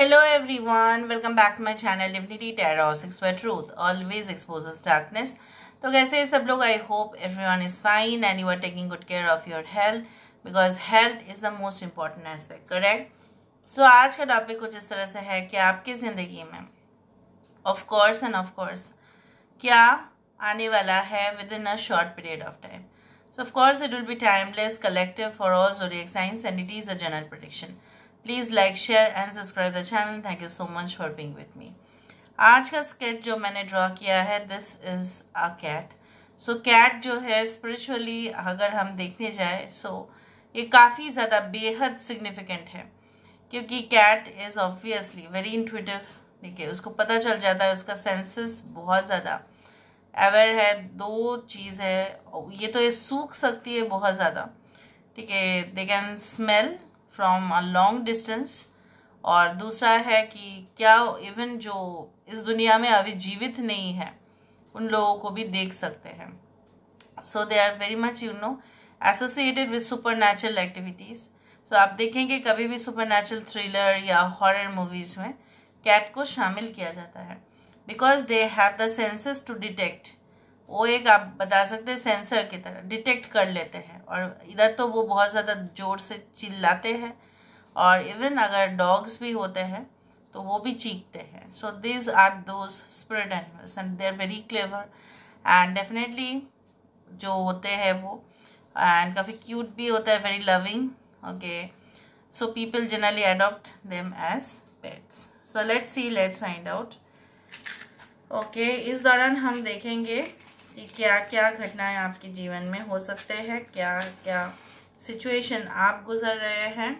Hello everyone, welcome back to my channel Divinity Tarot 6 where truth always exposes darkness. तो कैसे सब लोग I hope everyone is fine and you are taking good care of your health because health is the most important aspect correct so आज का topic कुछ इस तरह से है कि आपकी ज़िंदगी में ऑफकोर्स एंड ऑफकोर्स क्या आने वाला है within a short period of time so of course it will be timeless collective for all zodiac science and it is a general prediction please like share and subscribe the channel thank you so much for being with me आज का sketch जो मैंने draw किया है this is a cat so cat जो है spiritually अगर हम देखने जाए सो so, ये काफ़ी ज़्यादा बेहद सिग्निफिकेंट है क्योंकि cat is obviously very intuitive ठीक है उसको पता चल जाता है उसका सेंसेस बहुत ज़्यादा अवेयर है दो चीज़ है ये तो ये सूख सकती है बहुत ज़्यादा ठीक है they can smell from a long distance और दूसरा है कि क्या इवन जो इस दुनिया में अभी जीवित नहीं है उन लोगों को भी देख सकते हैं so they are very much you know associated with supernatural activities तो आप देखेंगे कभी भी सुपर नेचुरल थ्रिलर या हॉरर मूवीज़ में कैट को शामिल किया जाता है because they have the senses to detect वो एक आप बता सकते हैं सेंसर की तरह डिटेक्ट कर लेते हैं और इधर तो वो बहुत ज़्यादा ज़ोर से चिल्लाते हैं और इवन अगर डॉग्स भी होते हैं तो वो भी चीखते हैं so this are those spirit animals and they are very clever and definitely जो होते हैं वो एंड काफ़ी क्यूट भी होता है very loving okay so people generally adopt them as pets so let's see let's find out okay इस दौरान हम देखेंगे कि क्या क्या घटनाएं आपके जीवन में हो सकते हैं क्या क्या सिचुएशन आप गुजर रहे हैं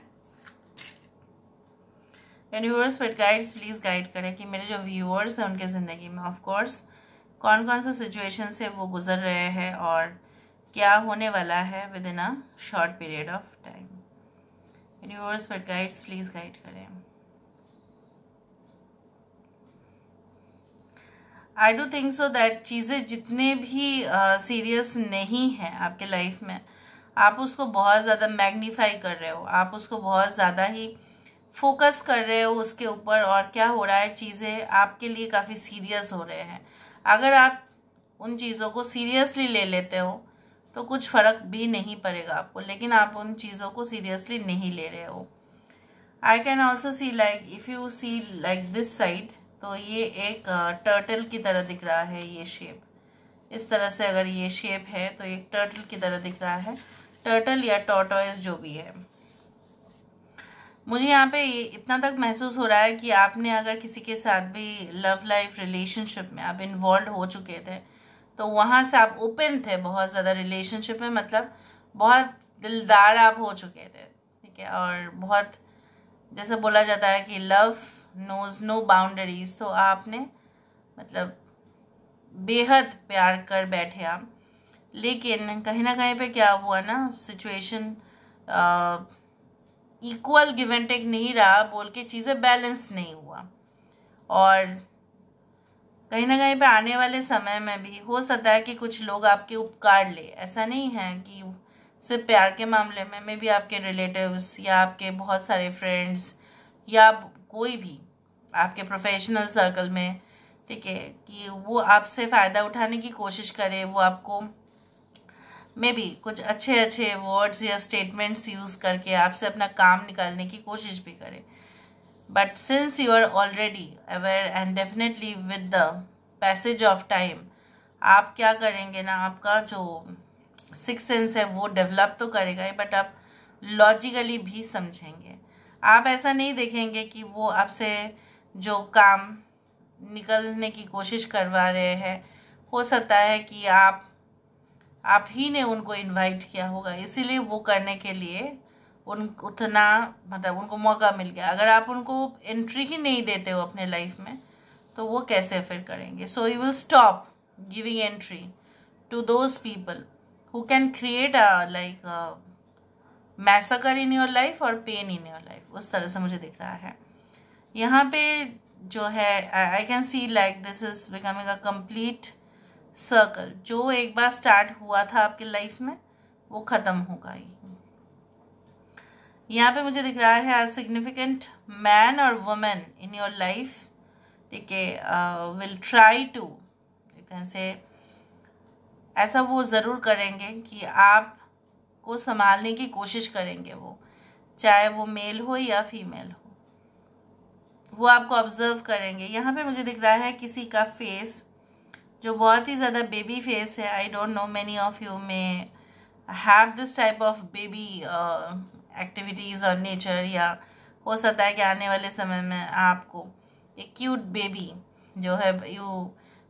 यूनिवर्स पर गाइड्स प्लीज़ गाइड करें कि मेरे जो व्यूअर्स हैं उनके ज़िंदगी में ऑफ कोर्स कौन कौन से सिचुएशन से वो गुजर रहे हैं और क्या होने वाला है within a short period of time universe पर गाइड्स प्लीज़ गाइड करें I don't think so that चीज़ें जितने भी सीरियस uh, नहीं हैं आपके लाइफ में आप उसको बहुत ज़्यादा मैग्नीफाई कर रहे हो आप उसको बहुत ज़्यादा ही फोकस कर रहे हो उसके ऊपर और क्या हो रहा है चीज़ें आपके लिए काफ़ी सीरियस हो रहे हैं अगर आप उन चीज़ों को सीरियसली ले लेते हो तो कुछ फ़र्क भी नहीं पड़ेगा आपको लेकिन आप उन चीज़ों को सीरियसली नहीं ले रहे हो I can also see like if you see like this side तो ये एक टर्टल की तरह दिख रहा है ये शेप इस तरह से अगर ये शेप है तो एक टर्टल की तरह दिख रहा है टर्टल या टॉटॉयस जो भी है मुझे यहाँ पे इतना तक महसूस हो रहा है कि आपने अगर किसी के साथ भी लव लाइफ रिलेशनशिप में आप इन्वॉल्व हो चुके थे तो वहाँ से आप ओपन थे बहुत ज़्यादा रिलेशनशिप में मतलब बहुत दिलदार आप हो चुके थे ठीक है और बहुत जैसे बोला जाता है कि लव नोज नो बाउंड्रीज तो आपने मतलब बेहद प्यार कर बैठे आप लेकिन कहीं ना कहीं पे क्या हुआ ना situation equal give and take नहीं रहा बोल के चीज़ें बैलेंस नहीं हुआ और कहीं ना कहीं पे आने वाले समय में भी हो सकता है कि कुछ लोग आपके उपकार ले ऐसा नहीं है कि सिर्फ प्यार के मामले में मे भी आपके रिलेटिव्स या आपके बहुत सारे फ्रेंड्स या कोई भी आपके प्रोफेशनल सर्कल में ठीक है कि वो आपसे फ़ायदा उठाने की कोशिश करे वो आपको मे बी कुछ अच्छे अच्छे वर्ड्स या स्टेटमेंट्स यूज़ करके आपसे अपना काम निकालने की कोशिश भी करे but since you are already aware and definitely with the passage of time आप क्या करेंगे ना आपका जो सिक्स सेंस है वो डेवलप तो करेगा ही बट आप लॉजिकली भी समझेंगे आप ऐसा नहीं देखेंगे कि वो आपसे जो काम निकलने की कोशिश करवा रहे हैं हो सकता है कि आप आप ही ने उनको इनवाइट किया होगा इसीलिए वो करने के लिए उन उतना मतलब उनको मौका मिल गया अगर आप उनको एंट्री ही नहीं देते हो अपने लाइफ में तो वो कैसे फिर करेंगे so you will stop giving entry to those people who can create a like massacre in your life और पेन इन योर लाइफ उस तरह से मुझे दिख रहा है यहाँ पे जो है I can see like this is becoming a complete circle जो एक बार स्टार्ट हुआ था आपकी लाइफ में वो ख़त्म होगा ही यहाँ पे मुझे दिख रहा है सिग्निफिकेंट मैन और वुमेन इन योर लाइफ ठीक है will try to can say ऐसा वो ज़रूर करेंगे कि आप को संभालने की कोशिश करेंगे वो चाहे वो मेल हो या फीमेल हो वो आपको ऑब्जर्व करेंगे यहाँ पे मुझे दिख रहा है किसी का फेस जो बहुत ही ज़्यादा बेबी फेस है I don't know many of you may have this type of baby activities और नेचर या हो सकता है कि आने वाले समय में आपको एक क्यूट बेबी जो है you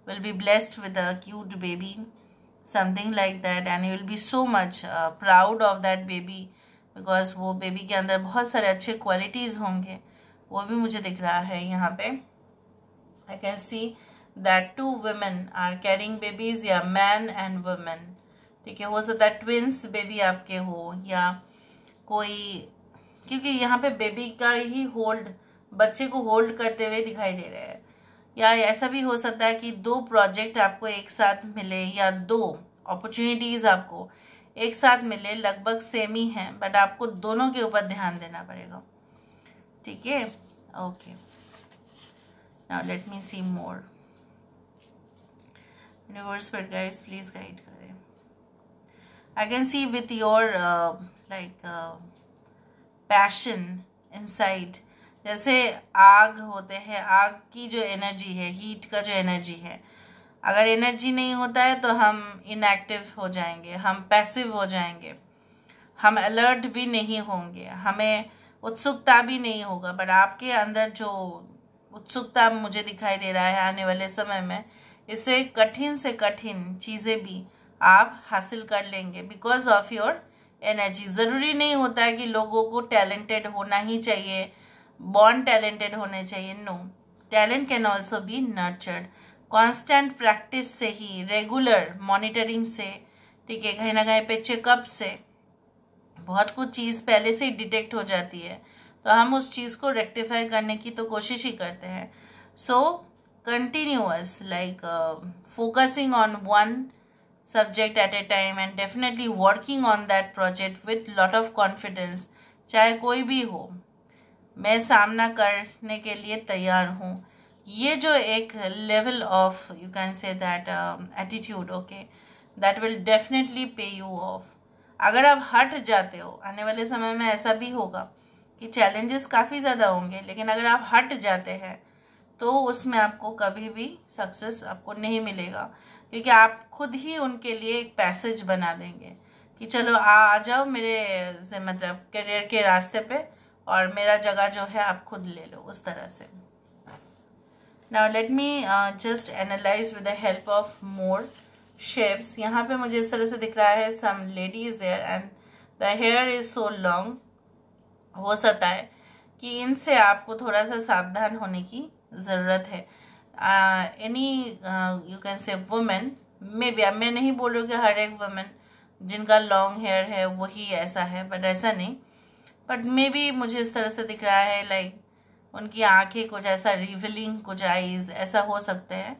will be blessed with a cute baby something like that and you will be so much proud of that baby because वो बेबी के अंदर बहुत सारे अच्छे क्वालिटीज़ होंगे वो भी मुझे दिख रहा है यहाँ पे I can see that two women are carrying babies या मैन एंड वुमेन ठीक है हो सकता है ट्विंस बेबी आपके हो या कोई क्योंकि यहाँ पे बेबी का ही होल्ड बच्चे को होल्ड करते हुए दिखाई दे रहे हैं या ऐसा भी हो सकता है कि दो प्रोजेक्ट आपको एक साथ मिले या दो अपॉर्चुनिटीज़ आपको एक साथ मिले लगभग सेम ही हैं बट आपको दोनों के ऊपर ध्यान देना पड़ेगा ठीक है okay now let me see more universe पर गाइड्स प्लीज़ गाइड करें I can see with your like passion inside जैसे आग होते हैं आग की जो एनर्जी है हीट का जो एनर्जी है अगर एनर्जी नहीं होता है तो हम इनएक्टिव हो जाएंगे हम पैसिव हो जाएंगे हम अलर्ट भी नहीं होंगे हमें उत्सुकता भी नहीं होगा बट आपके अंदर जो उत्सुकता मुझे दिखाई दे रहा है आने वाले समय में इसे कठिन से कठिन चीज़ें भी आप हासिल कर लेंगे बिकॉज ऑफ योर एनर्जी ज़रूरी नहीं होता है कि लोगों को टैलेंटेड होना ही चाहिए बॉर्न टैलेंटेड होने चाहिए no talent can also be nurtured constant practice से ही रेगुलर मॉनिटरिंग से ठीक है कहीं ना कहीं पे चेकअप से बहुत कुछ चीज़ पहले से ही डिटेक्ट हो जाती है तो हम उस चीज़ को रेक्टिफाई करने की तो कोशिश ही करते हैं so continuous like focusing on one subject at a time and definitely working on that project with lot of confidence चाहे कोई भी हो मैं सामना करने के लिए तैयार हूँ ये जो एक level of you can say that attitude okay that will definitely pay you off अगर आप हट जाते हो आने वाले समय में ऐसा भी होगा कि चैलेंजेस काफ़ी ज़्यादा होंगे लेकिन अगर आप हट जाते हैं तो उसमें आपको कभी भी सक्सेस आपको नहीं मिलेगा क्योंकि आप खुद ही उनके लिए एक पैसेज बना देंगे कि चलो आ आ जाओ मेरे से मतलब करियर के रास्ते पे और मेरा जगह जो है आप खुद ले लो उस तरह से now let me just analyse with the help of more shapes यहाँ पे मुझे इस तरह से दिख रहा है some ladies there and the hair is so long हो सकता है कि इनसे आपको थोड़ा सा सावधान होने की ज़रूरत है any you can say women may be अब मैं नहीं बोल रही हूँ कि हर एक वुमेन जिनका लॉन्ग हेयर है वही ऐसा है बट ऐसा नहीं बट मे बी मुझे इस तरह से दिख रहा है लाइक like, उनकी आंखें कुछ ऐसा रिविलिंग कुछ आईज ऐसा हो सकते हैं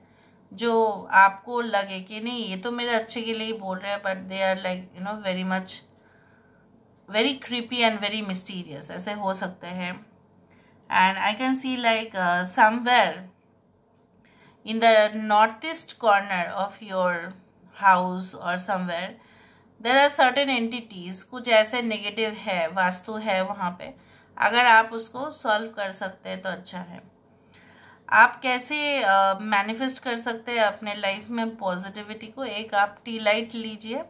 जो आपको लगे कि नहीं ये तो मेरे अच्छे के लिए ही बोल रहे हैं but they are like you know very much very creepy and very mysterious ऐसे हो सकते हैं and I can see like somewhere in the north east corner of your house और somewhere there are certain entities कुछ ऐसे negative है वास्तु है वहाँ पे अगर आप उसको सॉल्व कर सकते हैं तो अच्छा है आप कैसे मैनिफेस्ट कर सकते हैं अपने लाइफ में पॉजिटिविटी को एक आप टी लाइट लीजिए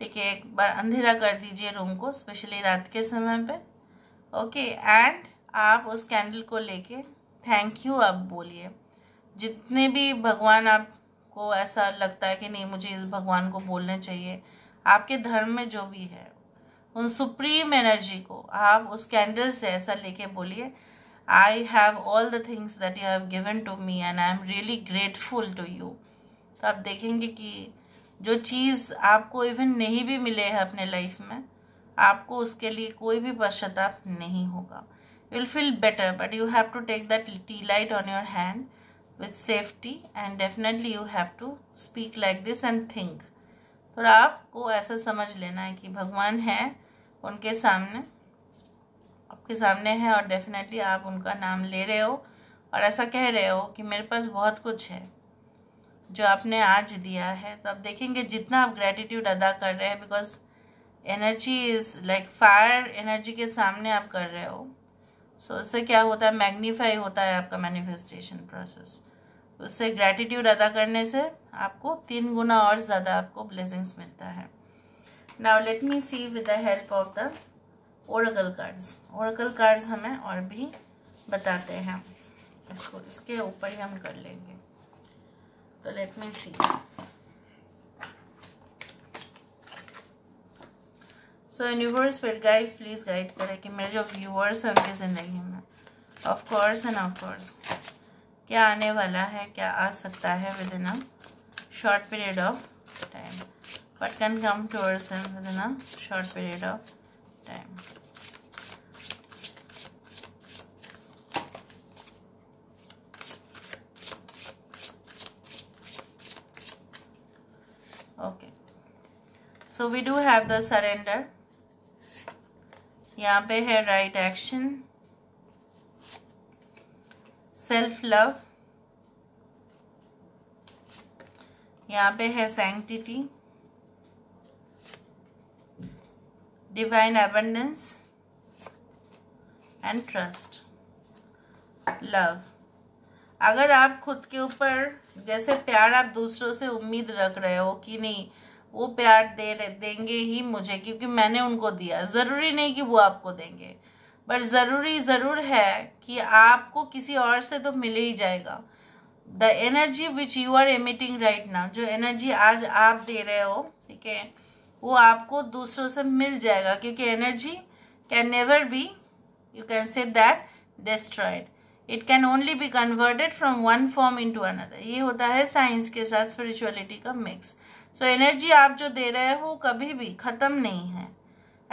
ठीक है एक बार अंधेरा कर दीजिए रूम को स्पेशली रात के समय पे ओके एंड आप उस कैंडल को लेके थैंक यू आप बोलिए जितने भी भगवान आपको ऐसा लगता है कि नहीं मुझे इस भगवान को बोलना चाहिए आपके धर्म में जो भी है उन सुप्रीम एनर्जी को आप उस कैंडल से ऐसा लेके बोलिए I have all the things that you have given to me and I am really grateful to you. तो आप देखेंगे कि जो चीज़ आपको इवन नहीं भी मिले है अपने लाइफ में आपको उसके लिए कोई भी पश्चाताप नहीं होगा you will feel better but you have to take that tea light on your hand with safety and definitely you have to speak like this and think थोड़ा आपको ऐसा समझ लेना है कि भगवान है उनके सामने आपके सामने है और डेफिनेटली आप उनका नाम ले रहे हो और ऐसा कह रहे हो कि मेरे पास बहुत कुछ है जो आपने आज दिया है तो आप देखेंगे जितना आप ग्रेटिट्यूड अदा कर रहे हैं because energy is like fire energy के सामने आप कर रहे हो सो so, उससे क्या होता है मैग्नीफाई होता है आपका मैनिफेस्टेशन प्रोसेस उससे ग्रैटिट्यूड अदा करने से आपको तीन गुना और ज़्यादा आपको ब्लेसिंग्स मिलता है now let me see with the help of the oracle cards oracle cards हमें और भी बताते हैं इसको इसके ऊपर ही हम कर लेंगे तो let me see so universe फिर गाइड्स प्लीज़ गाइड करें कि मेरे जो व्यूअर्स हैं उनकी ज़िंदगी में of course and of course क्या आने वाला है क्या आ सकता है within a short period of time but can come towards within a short period of time okay so we do have the surrender यहाँ पे है राइट एक्शन सेल्फ लव यहाँ पे है sanctity divine abundance and trust love अगर आप खुद के ऊपर जैसे प्यार आप दूसरों से उम्मीद रख रहे हो कि नहीं वो प्यार दे देंगे ही मुझे क्योंकि मैंने उनको दिया ज़रूरी नहीं कि वो आपको देंगे पर ज़रूरी ज़रूर है कि आपको किसी और से तो मिल ही जाएगा the energy which you are emitting right ना जो एनर्जी आज आप दे रहे हो ठीक है वो आपको दूसरों से मिल जाएगा क्योंकि energy can never be you can say that destroyed it can only be converted from one form to another ये होता है साइंस के साथ स्पिरिचुअलिटी का मिक्स सो एनर्जी आप जो दे रहे हो कभी भी ख़त्म नहीं है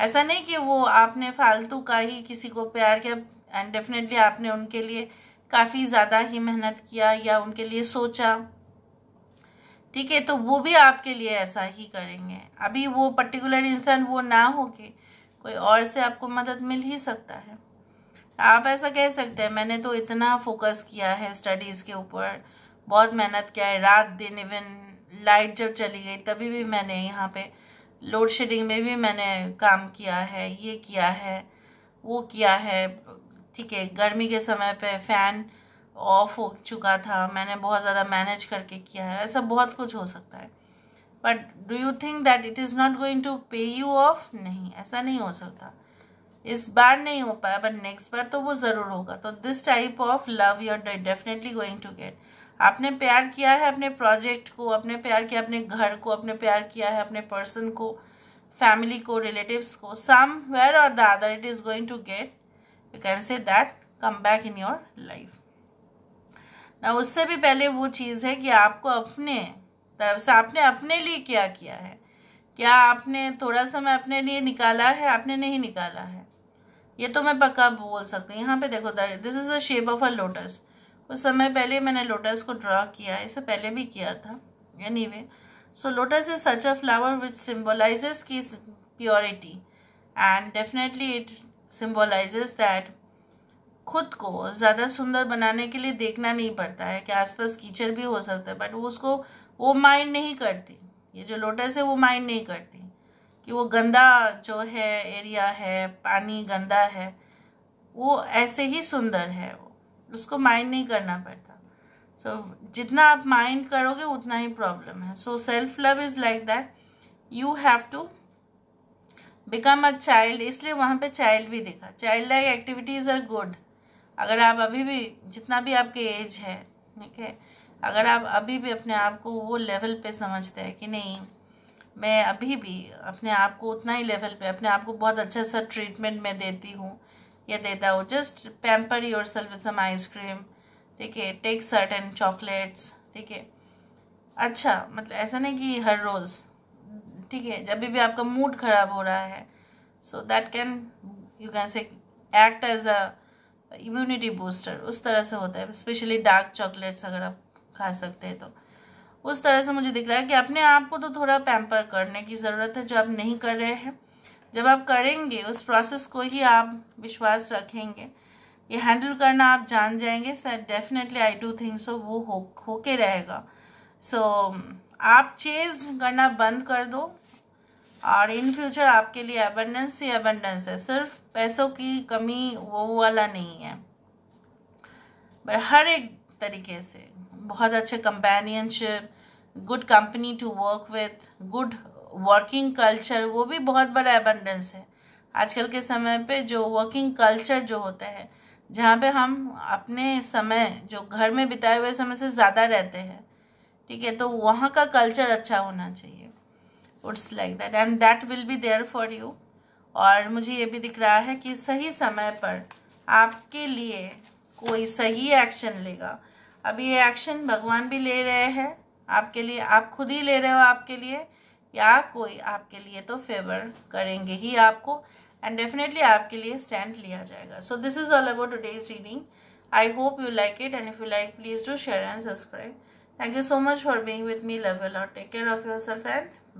ऐसा नहीं कि वो आपने फालतू का ही किसी को प्यार किया एंड डेफिनेटली आपने उनके लिए काफ़ी ज़्यादा ही मेहनत किया या उनके लिए सोचा ठीक है तो वो भी आपके लिए ऐसा ही करेंगे अभी वो पर्टिकुलर इंसान वो ना हो के कोई और से आपको मदद मिल ही सकता है आप ऐसा कह सकते हैं मैंने तो इतना फोकस किया है स्टडीज़ के ऊपर बहुत मेहनत किया है रात दिन इवन लाइट जब चली गई तभी भी मैंने यहाँ पे लोड शेडिंग में भी मैंने काम किया है ये किया है वो किया है ठीक है गर्मी के समय पे फ़ैन ऑफ हो चुका था मैंने बहुत ज़्यादा मैनेज करके किया है ऐसा बहुत कुछ हो सकता है but do you think that it is not going to pay you off नहीं ऐसा नहीं हो सकता इस बार नहीं हो पाया बट नेक्स्ट बार तो वो ज़रूर होगा तो this type of love you are definitely going to get आपने प्यार किया है अपने प्रोजेक्ट को अपने प्यार किया अपने घर को अपने प्यार किया है अपने पर्सन को फैमिली को रिलेटिव्स को सम वेयर और the other it is going to get you can say that come back in your life ना उससे भी पहले वो चीज़ है कि आपको अपने तरफ से आपने अपने लिए क्या किया है क्या आपने थोड़ा समय अपने लिए निकाला है आपने नहीं निकाला है ये तो मैं पक्का बोल सकती हूँ यहाँ पे देखो this is a shape of a lotus कुछ समय पहले मैंने लोटस को ड्रा किया इसे पहले भी किया था anyway so lotus is such a flower which symbolize की purity and definitely it symbolize that खुद को ज़्यादा सुंदर बनाने के लिए देखना नहीं पड़ता है कि आसपास कीचड़ भी हो सकता है बट वो उसको वो माइंड नहीं करती ये जो लोटस है वो माइंड नहीं करती कि वो गंदा जो है एरिया है पानी गंदा है वो ऐसे ही सुंदर है वो उसको माइंड नहीं करना पड़ता सो so, जितना आप माइंड करोगे उतना ही प्रॉब्लम है so self love is like that you have to become a child इसलिए वहाँ पे चाइल्ड भी देखा child like activities are good अगर आप अभी भी जितना भी आपके एज है ठीक है अगर आप अभी भी अपने आप को वो लेवल पे समझते हैं कि नहीं मैं अभी भी अपने आप को उतना ही लेवल पे अपने आप को बहुत अच्छा सा ट्रीटमेंट मैं देती हूँ या देता हूँ just pamper yourself some ice cream ठीक है टेक सर्टन चॉकलेट्स ठीक है अच्छा मतलब ऐसा नहीं कि हर रोज़ ठीक है जब भी आपका मूड ख़राब हो रहा है so that can you can say act as a immunity booster उस तरह से होता है स्पेशली डार्क चॉकलेट्स अगर आप खा सकते हैं तो उस तरह से मुझे दिख रहा है कि अपने आप को तो थोड़ा पैम्पर करने की ज़रूरत है जो आप नहीं कर रहे हैं जब आप करेंगे उस प्रोसेस को ही आप विश्वास रखेंगे ये हैंडल करना आप जान जाएंगे sir definitely I do think so वो हो होके रहेगा सो so, आप चेज करना बंद कर दो और इन फ्यूचर आपके लिए अबंडेंस ही अबंडेंस है सिर्फ पैसों की कमी वो वाला नहीं है बट हर एक तरीके से बहुत अच्छे companionship good company to work with good working culture वो भी बहुत बड़ा एबंडेंस है आजकल के समय पे जो वर्किंग कल्चर जो होता है जहाँ पे हम अपने समय जो घर में बिताए हुए समय से ज़्यादा रहते हैं ठीक है तो वहाँ का कल्चर अच्छा होना चाहिए it's like that and that will be there for you और मुझे ये भी दिख रहा है कि सही समय पर आपके लिए कोई सही एक्शन लेगा अब ये एक्शन भगवान भी ले रहे हैं आपके लिए आप खुद ही ले रहे हो आपके लिए या कोई आपके लिए तो फेवर करेंगे ही आपको एंड डेफिनेटली आपके लिए स्टैंड लिया जाएगा so this is all about today's reading I hope you like it and if you like please do share and subscribe thank you so much for being with me love you lot take care of yourself and